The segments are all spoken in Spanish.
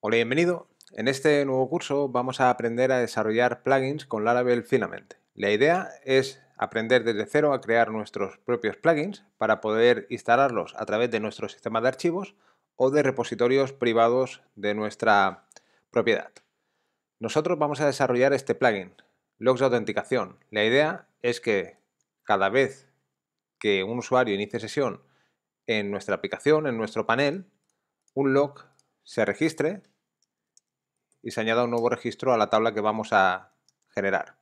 Hola y bienvenido. En este nuevo curso vamos a aprender a desarrollar plugins con Laravel Filament. La idea es aprender desde cero a crear nuestros propios plugins para poder instalarlos a través de nuestro sistema de archivos o de repositorios privados de nuestra propiedad. Nosotros vamos a desarrollar este plugin, logs de autenticación. La idea es que cada vez que un usuario inicie sesión en nuestra aplicación, en nuestro panel, un log se registre y se añada un nuevo registro a la tabla que vamos a generar.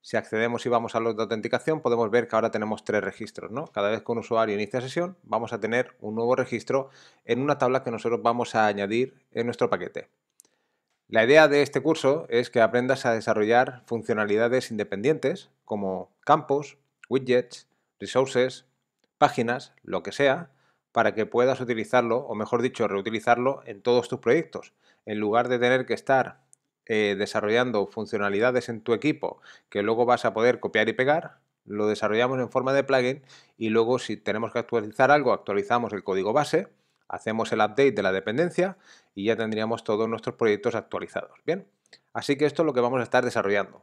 Si accedemos y vamos a los de autenticación, podemos ver que ahora tenemos tres registros. Cada vez que un usuario inicia sesión, vamos a tener un nuevo registro en una tabla que nosotros vamos a añadir en nuestro paquete. La idea de este curso es que aprendas a desarrollar funcionalidades independientes como campos, widgets, resources, páginas, lo que sea, para que puedas utilizarlo, o mejor dicho, reutilizarlo en todos tus proyectos. En lugar de tener que estar eh, desarrollando funcionalidades en tu equipo que luego vas a poder copiar y pegar, lo desarrollamos en forma de plugin y luego si tenemos que actualizar algo, actualizamos el código base, hacemos el update de la dependencia y ya tendríamos todos nuestros proyectos actualizados. Bien, así que esto es lo que vamos a estar desarrollando.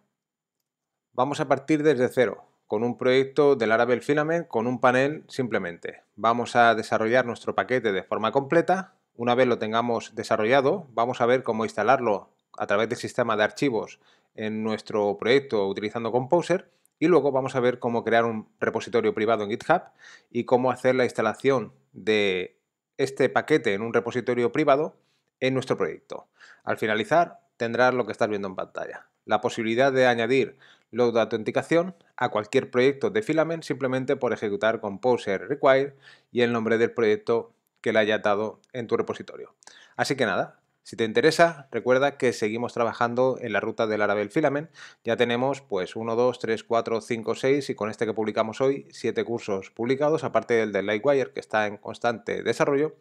Vamos a partir desde cero, con un proyecto del Laravel Filament con un panel simplemente. Vamos a desarrollar nuestro paquete de forma completa. Una vez lo tengamos desarrollado, vamos a ver cómo instalarlo a través del sistema de archivos en nuestro proyecto utilizando Composer y luego vamos a ver cómo crear un repositorio privado en GitHub y cómo hacer la instalación de este paquete en un repositorio privado en nuestro proyecto. Al finalizar, tendrás lo que estás viendo en pantalla. La posibilidad de añadir load de autenticación a cualquier proyecto de Filament simplemente por ejecutar Composer Require y el nombre del proyecto que le haya dado en tu repositorio. Así que nada, si te interesa, recuerda que seguimos trabajando en la ruta del Arabel Filament. Ya tenemos pues 1, 2, 3, 4, 5, 6 y con este que publicamos hoy, 7 cursos publicados, aparte del de Lightwire que está en constante desarrollo.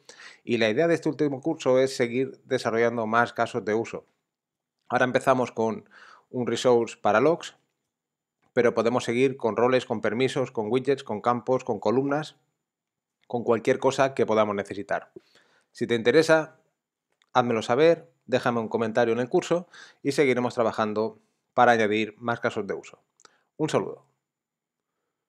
Y la idea de este último curso es seguir desarrollando más casos de uso. Ahora empezamos con un resource para logs, pero podemos seguir con roles, con permisos, con widgets, con campos, con columnas, con cualquier cosa que podamos necesitar. Si te interesa, házmelo saber, déjame un comentario en el curso y seguiremos trabajando para añadir más casos de uso. Un saludo.